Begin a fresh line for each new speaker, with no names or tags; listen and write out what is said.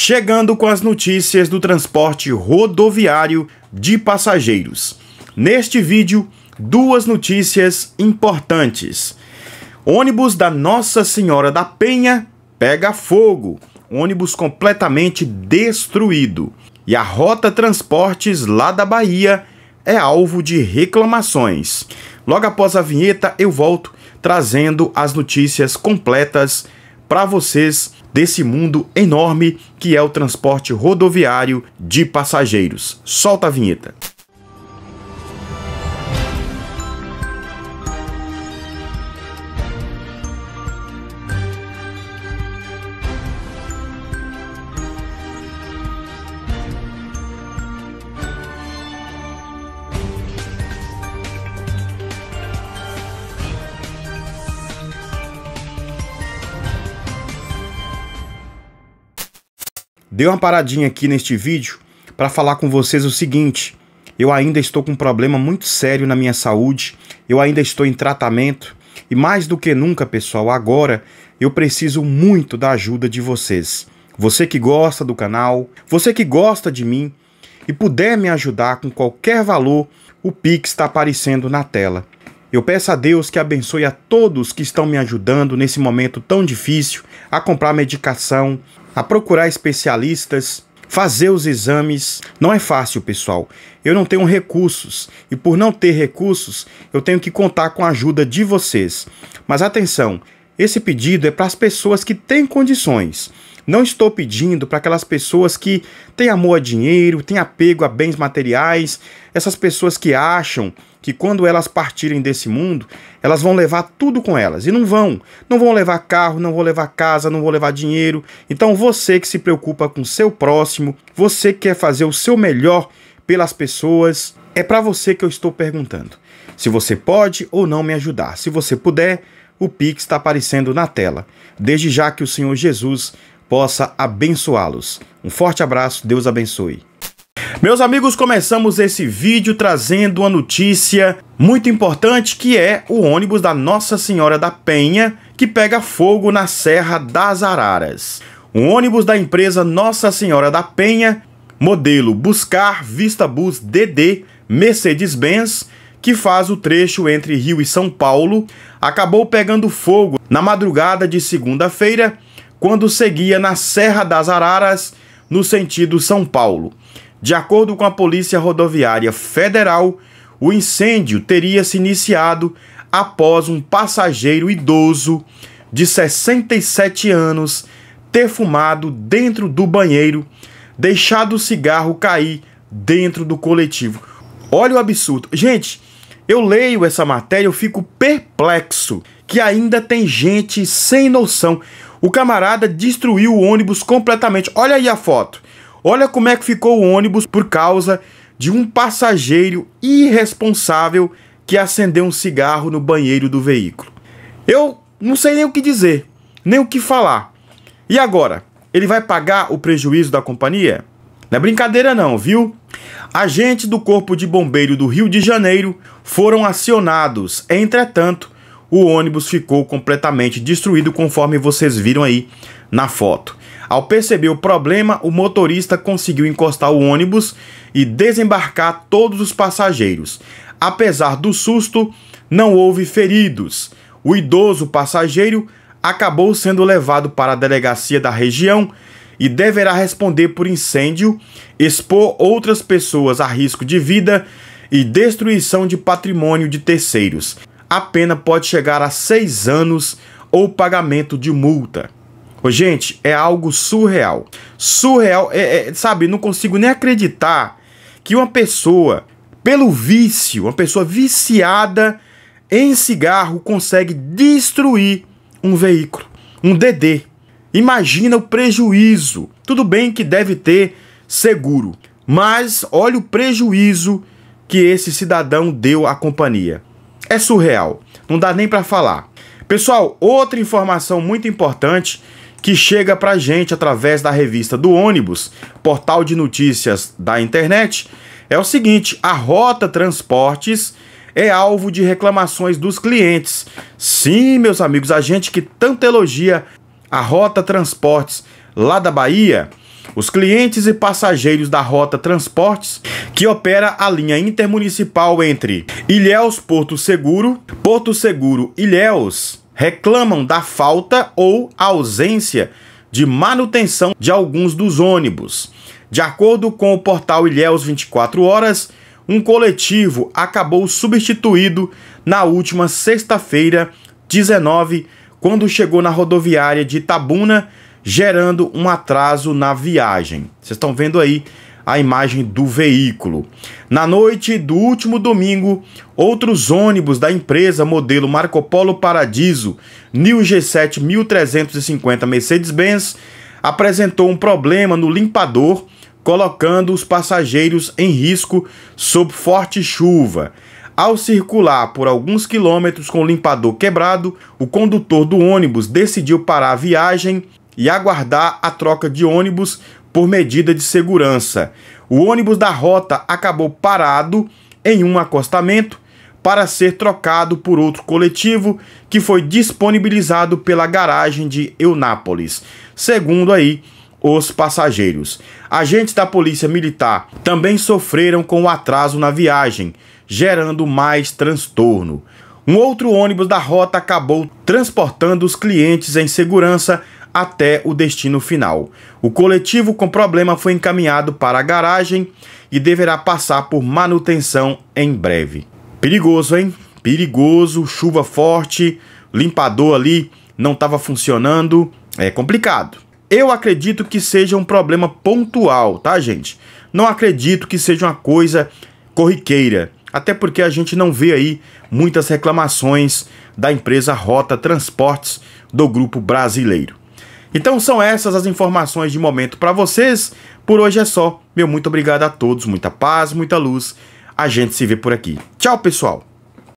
chegando com as notícias do transporte rodoviário de passageiros. Neste vídeo, duas notícias importantes. Ônibus da Nossa Senhora da Penha pega fogo, ônibus completamente destruído. E a Rota Transportes lá da Bahia é alvo de reclamações. Logo após a vinheta, eu volto trazendo as notícias completas para vocês desse mundo enorme que é o transporte rodoviário de passageiros. Solta a vinheta. Dei uma paradinha aqui neste vídeo para falar com vocês o seguinte: eu ainda estou com um problema muito sério na minha saúde, eu ainda estou em tratamento e mais do que nunca, pessoal, agora eu preciso muito da ajuda de vocês. Você que gosta do canal, você que gosta de mim e puder me ajudar com qualquer valor, o Pix está aparecendo na tela. Eu peço a Deus que abençoe a todos que estão me ajudando nesse momento tão difícil a comprar medicação, a procurar especialistas, fazer os exames. Não é fácil, pessoal. Eu não tenho recursos e por não ter recursos, eu tenho que contar com a ajuda de vocês. Mas atenção, esse pedido é para as pessoas que têm condições. Não estou pedindo para aquelas pessoas que têm amor a dinheiro, têm apego a bens materiais, essas pessoas que acham que quando elas partirem desse mundo, elas vão levar tudo com elas. E não vão. Não vão levar carro, não vão levar casa, não vão levar dinheiro. Então você que se preocupa com seu próximo, você que quer fazer o seu melhor pelas pessoas, é para você que eu estou perguntando. Se você pode ou não me ajudar. Se você puder, o Pix está aparecendo na tela. Desde já que o Senhor Jesus possa abençoá-los. Um forte abraço, Deus abençoe. Meus amigos, começamos esse vídeo trazendo uma notícia muito importante que é o ônibus da Nossa Senhora da Penha que pega fogo na Serra das Araras. Um ônibus da empresa Nossa Senhora da Penha, modelo Buscar Vista Bus DD Mercedes-Benz, que faz o trecho entre Rio e São Paulo, acabou pegando fogo na madrugada de segunda-feira, quando seguia na Serra das Araras, no sentido São Paulo. De acordo com a Polícia Rodoviária Federal, o incêndio teria se iniciado após um passageiro idoso de 67 anos ter fumado dentro do banheiro, deixado o cigarro cair dentro do coletivo. Olha o absurdo. Gente, eu leio essa matéria, eu fico perplexo que ainda tem gente sem noção. O camarada destruiu o ônibus completamente. Olha aí a foto. Olha como é que ficou o ônibus por causa de um passageiro irresponsável que acendeu um cigarro no banheiro do veículo. Eu não sei nem o que dizer, nem o que falar. E agora? Ele vai pagar o prejuízo da companhia? Não é brincadeira não, viu? Agentes do Corpo de Bombeiro do Rio de Janeiro foram acionados. Entretanto, o ônibus ficou completamente destruído, conforme vocês viram aí na foto. Ao perceber o problema, o motorista conseguiu encostar o ônibus e desembarcar todos os passageiros. Apesar do susto, não houve feridos. O idoso passageiro acabou sendo levado para a delegacia da região e deverá responder por incêndio, expor outras pessoas a risco de vida e destruição de patrimônio de terceiros. A pena pode chegar a seis anos ou pagamento de multa. Ô, gente, é algo surreal. Surreal, é, é, sabe? Não consigo nem acreditar que uma pessoa, pelo vício, uma pessoa viciada em cigarro, consegue destruir um veículo, um DD. Imagina o prejuízo. Tudo bem que deve ter seguro, mas olha o prejuízo que esse cidadão deu à companhia. É surreal, não dá nem para falar. Pessoal, outra informação muito importante que chega para gente através da revista do ônibus, portal de notícias da internet, é o seguinte: a Rota Transportes é alvo de reclamações dos clientes. Sim, meus amigos, a gente que tanto elogia a Rota Transportes lá da Bahia, os clientes e passageiros da Rota Transportes, que opera a linha intermunicipal entre Ilhéus Porto Seguro, Porto Seguro Ilhéus, reclamam da falta ou ausência de manutenção de alguns dos ônibus. De acordo com o portal Ilhéus 24 Horas, um coletivo acabou substituído na última sexta-feira, 19 quando chegou na rodoviária de Itabuna, gerando um atraso na viagem. Vocês estão vendo aí a imagem do veículo. Na noite do último domingo, outros ônibus da empresa modelo Marco Polo Paradiso New G7 1350 Mercedes-Benz apresentou um problema no limpador, colocando os passageiros em risco sob forte chuva. Ao circular por alguns quilômetros com o limpador quebrado, o condutor do ônibus decidiu parar a viagem e aguardar a troca de ônibus por medida de segurança. O ônibus da rota acabou parado em um acostamento para ser trocado por outro coletivo que foi disponibilizado pela garagem de Eunápolis. Segundo aí os passageiros. Agentes da Polícia Militar também sofreram com o atraso na viagem, gerando mais transtorno. Um outro ônibus da rota acabou transportando os clientes em segurança até o destino final. O coletivo com problema foi encaminhado para a garagem e deverá passar por manutenção em breve. Perigoso, hein? Perigoso, chuva forte, limpador ali não estava funcionando. É complicado. Eu acredito que seja um problema pontual, tá, gente? Não acredito que seja uma coisa corriqueira. Até porque a gente não vê aí muitas reclamações da empresa Rota Transportes do grupo brasileiro. Então são essas as informações de momento para vocês. Por hoje é só. Meu muito obrigado a todos, muita paz, muita luz. A gente se vê por aqui. Tchau, pessoal.